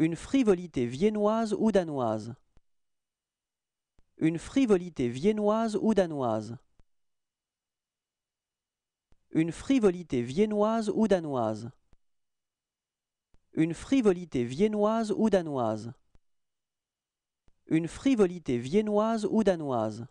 Une frivolité viennoise ou danoise. Une frivolité viennoise ou danoise. Une frivolité viennoise ou danoise. Une frivolité viennoise ou danoise. Une frivolité viennoise ou danoise.